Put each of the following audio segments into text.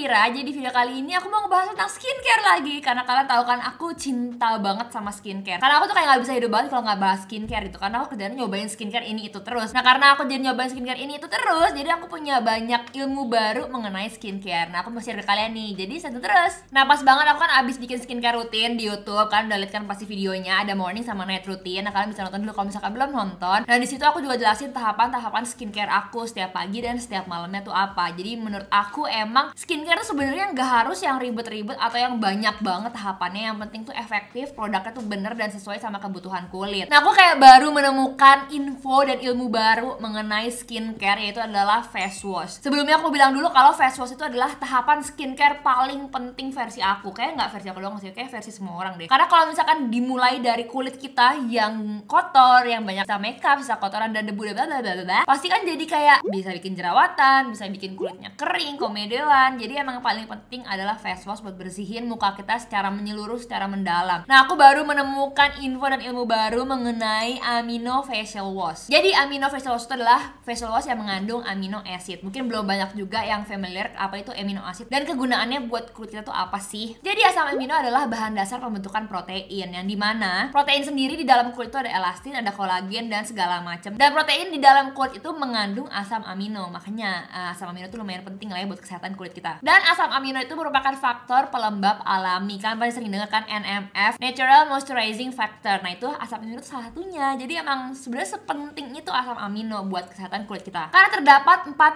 Vira, jadi video kali ini aku mau ngebahas tentang skincare lagi Karena kalian tahu kan aku cinta banget sama skincare Karena aku tuh kayak nggak bisa hidup banget kalau nggak bahas skincare itu Karena aku kerjaan nyobain skincare ini itu terus Nah karena aku jadi nyobain skincare ini itu terus Jadi aku punya banyak ilmu baru mengenai skincare Nah aku mau share ke kalian nih, jadi satu terus Nah pas banget aku kan abis bikin skincare rutin di Youtube kan udah lihat kan pasti videonya, ada morning sama night routine Nah kalian bisa nonton dulu kalau misalkan belum nonton Nah di situ aku juga jelasin tahapan-tahapan skincare aku setiap pagi dan setiap malamnya tuh apa Jadi menurut aku emang skincare skincare sebenarnya nggak harus yang ribet-ribet atau yang banyak banget tahapannya yang penting tuh efektif produknya tuh bener dan sesuai sama kebutuhan kulit nah aku kayak baru menemukan info dan ilmu baru mengenai skincare yaitu adalah face wash sebelumnya aku bilang dulu kalau face wash itu adalah tahapan skincare paling penting versi aku kayak nggak versi aku doang sih kayak versi semua orang deh karena kalau misalkan dimulai dari kulit kita yang kotor yang banyak sama makeup sisa kotoran dan debu bla bla bla pasti kan jadi kayak bisa bikin jerawatan bisa bikin kulitnya kering komedelan jadi emang yang paling penting adalah face wash buat bersihin muka kita secara menyeluruh, secara mendalam. Nah, aku baru menemukan info dan ilmu baru mengenai amino facial wash. Jadi amino facial wash itu adalah facial wash yang mengandung amino acid. Mungkin belum banyak juga yang familiar apa itu amino acid dan kegunaannya buat kulit kita tuh apa sih? Jadi asam amino adalah bahan dasar pembentukan protein yang dimana protein sendiri di dalam kulit itu ada elastin, ada kolagen dan segala macam. Dan protein di dalam kulit itu mengandung asam amino. Makanya eh, asam amino itu lumayan penting lah ya buat kesehatan kulit kita. Dan dan asam amino itu merupakan faktor pelembab alami. kan pasti sering dengar kan NMF, Natural Moisturizing Factor. Nah itu asam amino itu salah satunya. Jadi emang sebenarnya sepenting itu asam amino buat kesehatan kulit kita. Karena terdapat 40%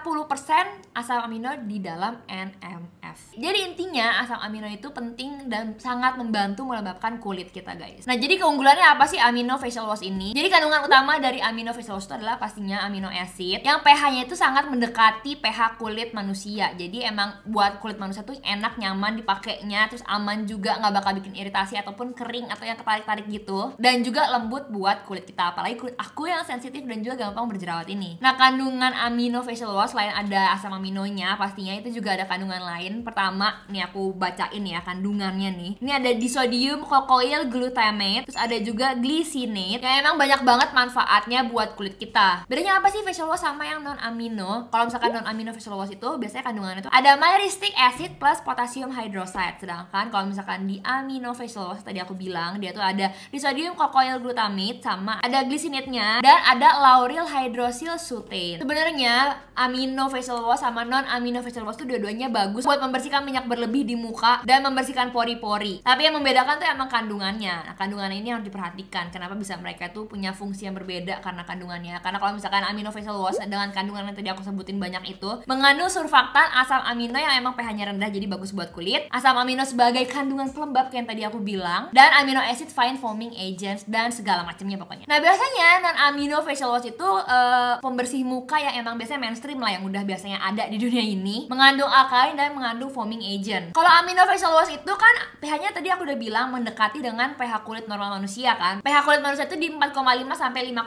asam amino di dalam NMF. Jadi intinya asam amino itu penting dan sangat membantu melembabkan kulit kita guys. Nah jadi keunggulannya apa sih amino facial wash ini? Jadi kandungan utama dari amino facial wash itu adalah pastinya amino acid yang pH-nya itu sangat mendekati pH kulit manusia. Jadi emang buat buat kulit manusia tuh enak nyaman dipakainya terus aman juga nggak bakal bikin iritasi ataupun kering atau yang ketarik-tarik gitu dan juga lembut buat kulit kita apalagi kulit aku yang sensitif dan juga gampang berjerawat ini nah kandungan amino facial wash selain ada asam aminonya pastinya itu juga ada kandungan lain pertama nih aku bacain ya kandungannya nih ini ada disodium kokoil glutamate terus ada juga glycinate yang emang banyak banget manfaatnya buat kulit kita bedanya apa sih facial wash sama yang non amino kalau misalkan non amino facial wash itu biasanya kandungannya tuh ada myris cisteak acid plus potassium hydroxide. Sedangkan kalau misalkan di amino facial wash tadi aku bilang dia tuh ada disodium kokoil glutamate sama ada nya dan ada lauryl hydroxyl sutein. Sebenarnya amino facial wash sama non amino facial wash tuh dua-duanya bagus buat membersihkan minyak berlebih di muka dan membersihkan pori-pori. Tapi yang membedakan tuh emang kandungannya. Nah, kandungan ini harus diperhatikan. Kenapa bisa mereka tuh punya fungsi yang berbeda karena kandungannya? Karena kalau misalkan amino facial wash dengan kandungan yang tadi aku sebutin banyak itu mengandung surfaktan asam amino yang emang pH-nya rendah jadi bagus buat kulit. Asam amino sebagai kandungan pelembab yang tadi aku bilang dan amino acid fine foaming agents dan segala macamnya pokoknya. Nah, biasanya non amino facial wash itu uh, pembersih muka yang emang biasanya mainstream lah yang udah biasanya ada di dunia ini, mengandung alkaline dan mengandung foaming agent. Kalau amino facial wash itu kan pH-nya tadi aku udah bilang mendekati dengan pH kulit normal manusia kan. pH kulit manusia itu di 4,5 sampai 5,5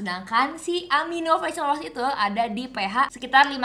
sedangkan si amino facial wash itu ada di pH sekitar 5,5.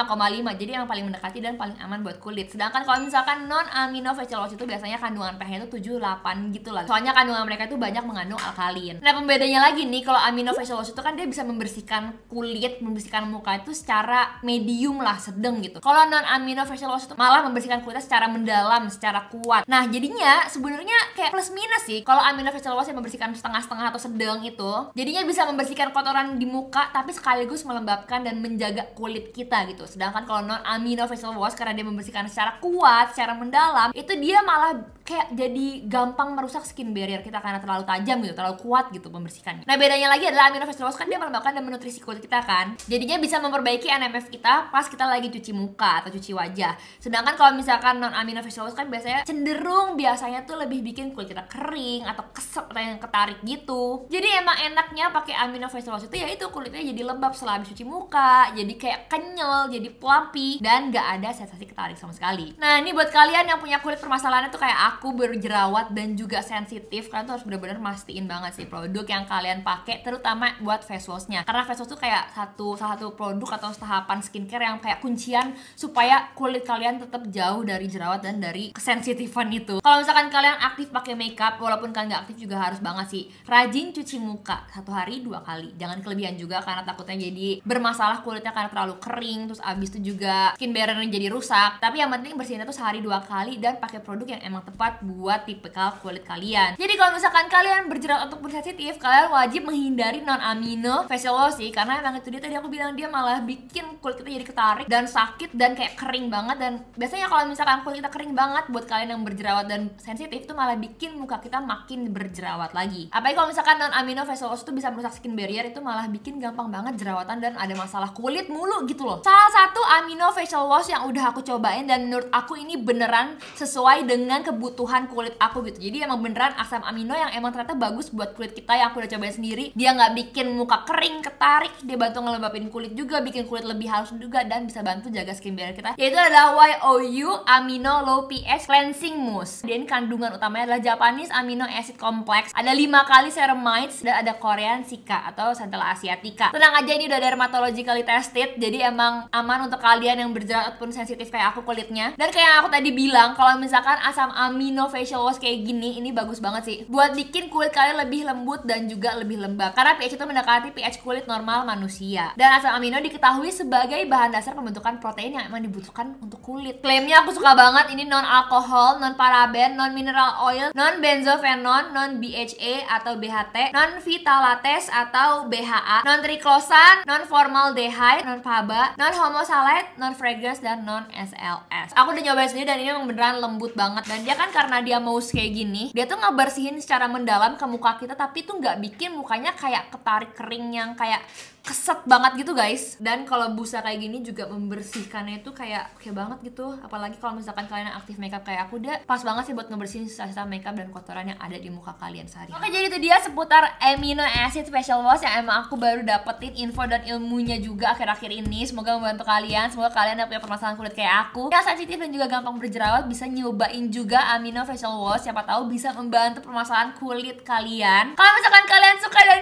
Jadi yang paling mendekati dan paling aman buat kulit. Sedangkan kalau misalkan non amino facial wash itu biasanya kandungan ph itu 7-8 gitu lah. Soalnya kandungan mereka itu banyak mengandung alkalin. Nah, pembedanya lagi nih kalau amino facial wash itu kan dia bisa membersihkan kulit, membersihkan muka itu secara medium lah, sedang gitu. Kalau non amino facial wash itu malah membersihkan kulit secara mendalam, secara kuat. Nah, jadinya sebenarnya kayak plus minus sih. Kalau amino facial wash yang membersihkan setengah-setengah atau sedang itu, jadinya bisa membersihkan kotoran di muka tapi sekaligus melembabkan dan menjaga kulit kita gitu. Sedangkan kalau non amino facial wash karena dia membersihkan secara kuat, secara mendalam, itu dia malah kayak jadi gampang merusak skin barrier kita karena terlalu tajam gitu, terlalu kuat gitu membersihkannya. Nah bedanya lagi adalah amino aminofastulosa kan dia melembabkan dan menutrisi kulit kita kan, jadinya bisa memperbaiki NMF kita pas kita lagi cuci muka atau cuci wajah. Sedangkan kalau misalkan non amino aminofastulosa kan biasanya cenderung biasanya tuh lebih bikin kulit kita kering atau kesek atau yang ketarik gitu. Jadi emang enaknya pakai amino aminofastulosa itu ya itu kulitnya jadi lembab setelah habis cuci muka, jadi kayak kenyal, jadi plumpy dan gak ada sensasi ketarik sama sekali. Nah ini buat kalian yang punya kulit permasalahannya tuh kayak aku aku berjerawat dan juga sensitif kalian tuh harus bener-bener mastiin banget sih produk yang kalian pakai terutama buat face washnya karena face wash tuh kayak satu salah satu produk atau tahapan skincare yang kayak kuncian supaya kulit kalian tetap jauh dari jerawat dan dari kesensitifan itu kalau misalkan kalian aktif pakai makeup walaupun kalian nggak aktif juga harus banget sih rajin cuci muka satu hari dua kali jangan kelebihan juga karena takutnya jadi bermasalah kulitnya karena terlalu kering terus abis itu juga skin barrier jadi rusak tapi yang penting bersihinnya tuh sehari dua kali dan pakai produk yang emang tepat tepat buat tipikal kulit kalian. Jadi kalau misalkan kalian berjerat untuk bersensitif, kalian wajib menghindari non amino facial wash sih karena emang itu dia tadi aku bilang dia malah bikin kulit kita jadi ketarik dan sakit dan kayak kering banget dan biasanya kalau misalkan kulit kita kering banget buat kalian yang berjerawat dan sensitif itu malah bikin muka kita makin berjerawat lagi. Apalagi kalau misalkan non amino facial wash itu bisa merusak skin barrier itu malah bikin gampang banget jerawatan dan ada masalah kulit mulu gitu loh. Salah satu amino facial wash yang udah aku cobain dan menurut aku ini beneran sesuai dengan kebutuhan kebutuhan kulit aku gitu jadi emang beneran asam amino yang emang ternyata bagus buat kulit kita yang aku udah cobain sendiri dia nggak bikin muka kering ketarik dia bantu ngelembapin kulit juga bikin kulit lebih halus juga dan bisa bantu jaga skin barrier kita yaitu adalah YOU Amino Low pH Cleansing Mousse dan kandungan utamanya adalah Japanese Amino Acid Complex ada 5 kali ceramides dan ada Korean Sika atau Centella Asiatica tenang aja ini udah dermatologically tested jadi emang aman untuk kalian yang berjerawat pun sensitif kayak aku kulitnya dan kayak yang aku tadi bilang kalau misalkan asam amino Aveeno Facial Wash kayak gini, ini bagus banget sih. Buat bikin kulit kalian lebih lembut dan juga lebih lembab. Karena pH itu mendekati pH kulit normal manusia. Dan asam amino diketahui sebagai bahan dasar pembentukan protein yang emang dibutuhkan untuk kulit. Klaimnya aku suka banget, ini non alkohol, non paraben, non mineral oil, non benzofenon non BHA atau BHT, non vitalates atau BHA, non triclosan, non formaldehyde, non paba, non homosalate, non fragrance dan non SLS. Aku udah nyobain sendiri dan ini memang beneran lembut banget dan dia kan karena dia mau kayak gini dia tuh ngebersihin secara mendalam ke muka kita tapi tuh nggak bikin mukanya kayak ketarik kering yang kayak keset banget gitu guys dan kalau busa kayak gini juga membersihkannya itu kayak oke banget gitu apalagi kalau misalkan kalian aktif makeup kayak aku udah pas banget sih buat ngebersihin sisa-sisa makeup dan kotoran yang ada di muka kalian sehari oke jadi itu dia seputar amino acid facial wash yang emang aku baru dapetin info dan ilmunya juga akhir-akhir ini semoga membantu kalian semoga kalian yang punya permasalahan kulit kayak aku yang sensitif dan juga gampang berjerawat bisa nyobain juga amino facial wash siapa tahu bisa membantu permasalahan kulit kalian kalau misalkan kalian suka dan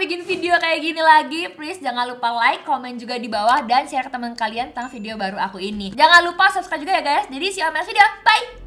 bikin video kayak gini lagi Please jangan lupa like, komen juga di bawah Dan share ke teman kalian tentang video baru aku ini Jangan lupa subscribe juga ya guys Jadi see you on next video, bye!